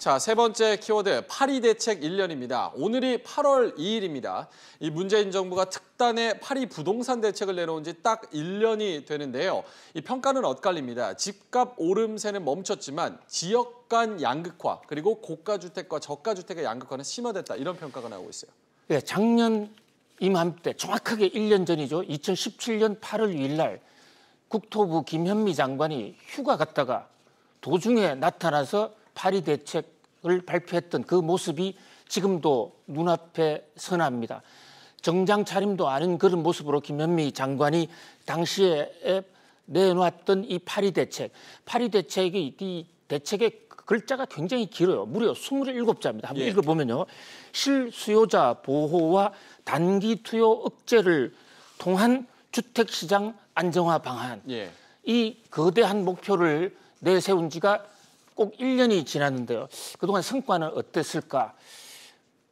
자, 세 번째 키워드 파리 대책 1년입니다. 오늘이 8월 2일입니다. 이 문재인 정부가 특단의 파리 부동산 대책을 내놓은 지 딱 1년이 되는데요. 이 평가는 엇갈립니다. 집값 오름세는 멈췄지만 지역 간 양극화 그리고 고가 주택과 저가 주택의 양극화는 심화됐다. 이런 평가가 나오고 있어요. 네, 작년 이맘때 정확하게 1년 전이죠. 2017년 8월 2일 날 국토부 김현미 장관이 휴가 갔다가 도중에 나타나서 파리 대책을 발표했던 그 모습이 지금도 눈앞에 선합니다. 정장 차림도 아닌 그런 모습으로 김현미 장관이 당시에 내놓았던 이 파리 대책, 파리 대책이 이 대책의 글자가 굉장히 길어요. 무려 27자입니다. 한번 예. 읽어보면요. 실수요자 보호와 단기 투여 억제를 통한 주택시장 안정화 방안. 예. 이 거대한 목표를 내세운 지가 꼭 1년이 지났는데요. 그동안 성과는 어땠을까?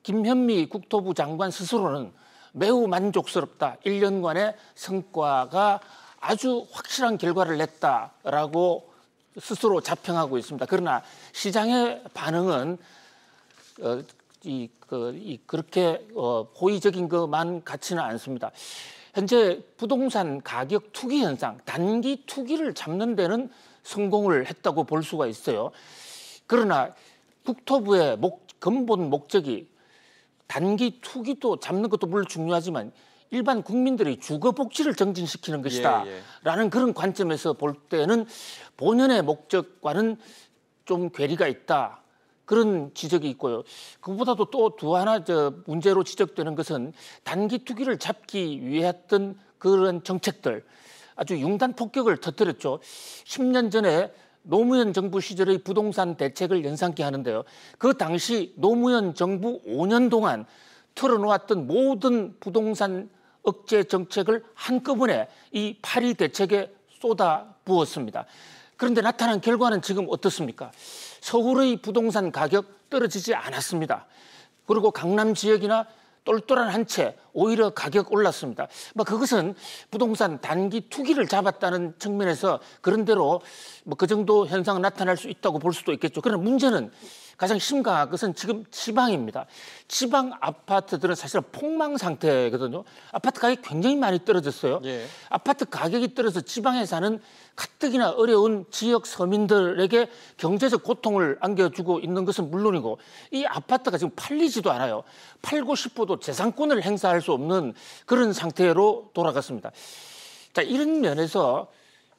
김현미 국토부 장관 스스로는 매우 만족스럽다. 1년간의 성과가 아주 확실한 결과를 냈다라고 스스로 자평하고 있습니다. 그러나 시장의 반응은 어, 이, 그, 이 그렇게 어, 호의적인 것만 같지는 않습니다. 현재 부동산 가격 투기 현상, 단기 투기를 잡는 데는 성공을 했다고 볼 수가 있어요. 그러나 국토부의 목, 근본 목적이 단기 투기도 잡는 것도 물론 중요하지만 일반 국민들의 주거 복지를 정진시키는 것이다라는 예, 예. 그런 관점에서 볼 때는 본연의 목적과는 좀 괴리가 있다 그런 지적이 있고요. 그보다도 또 두 하나 저 문제로 지적되는 것은 단기 투기를 잡기 위해 했던 그런 정책들 아주 융단 폭격을 터뜨렸죠. 10년 전에 노무현 정부 시절의 부동산 대책을 연상케 하는데요. 그 당시 노무현 정부 5년 동안 틀어놓았던 모든 부동산 억제 정책을 한꺼번에 이 파리 대책에 쏟아 부었습니다. 그런데 나타난 결과는 지금 어떻습니까? 서울의 부동산 가격 떨어지지 않았습니다. 그리고 강남 지역이나 똘똘한 한 채 오히려 가격 올랐습니다. 뭐 그것은 부동산 단기 투기를 잡았다는 측면에서 그런대로 뭐 그 정도 현상 나타날 수 있다고 볼 수도 있겠죠. 그러나 문제는 가장 심각한 것은 지금 지방입니다. 지방 아파트들은 사실은 폭망 상태거든요. 아파트 가격이 굉장히 많이 떨어졌어요. 예. 아파트 가격이 떨어져 지방에 사는 가뜩이나 어려운 지역 서민들에게 경제적 고통을 안겨주고 있는 것은 물론이고 이 아파트가 지금 팔리지도 않아요. 팔고 싶어도 재산권을 행사할 수 없는 그런 상태로 돌아갔습니다. 자, 이런 면에서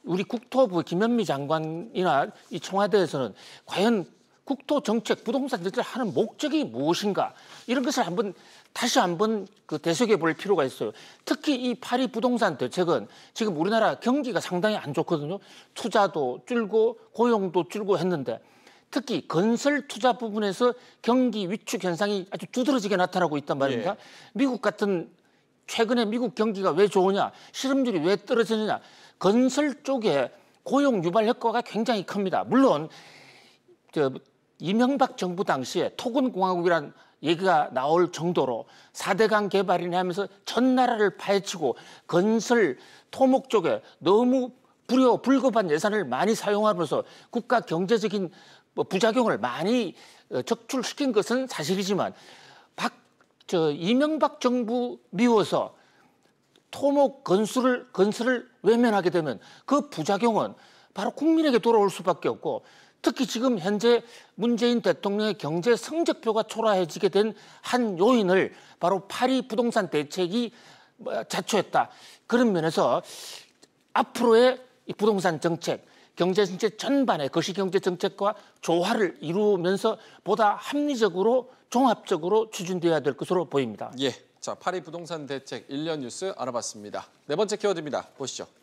우리 국토부 김현미 장관이나 이 청와대에서는 과연 국토 정책, 부동산 정책을 하는 목적이 무엇인가 이런 것을 한번 다시 한번 그 대속해 볼 필요가 있어요. 특히 이 파리 부동산 대책은 지금 우리나라 경기가 상당히 안 좋거든요. 투자도 줄고 고용도 줄고 했는데 특히 건설 투자 부분에서 경기 위축 현상이 아주 두드러지게 나타나고 있단 말입니다. 예. 미국 같은 최근에 미국 경기가 왜 좋으냐, 실업률이 왜 떨어지느냐, 건설 쪽에 고용 유발 효과가 굉장히 큽니다. 물론 저 이명박 정부 당시에 토건공화국이란 얘기가 나올 정도로 4대강 개발이나 하면서 전 나라를 파헤치고 건설 토목 쪽에 너무 불여 불급한 예산을 많이 사용하면서 국가 경제적인 뭐 부작용을 많이 어, 적출시킨 것은 사실이지만 박, 저 이명박 정부 미워서 토목 건수를 건설을 외면하게 되면 그 부작용은 바로 국민에게 돌아올 수밖에 없고 특히 지금 현재 문재인 대통령의 경제 성적표가 초라해지게 된 한 요인을 바로 파리 부동산 대책이 어, 자초했다. 그런 면에서 앞으로의 부동산 정책, 경제 정책 전반의 거시 경제 정책과 조화를 이루면서 보다 합리적으로 종합적으로 추진돼야 될 것으로 보입니다. 예. 자, 파리 부동산 대책 1년 뉴스 알아봤습니다. 네 번째 키워드입니다. 보시죠.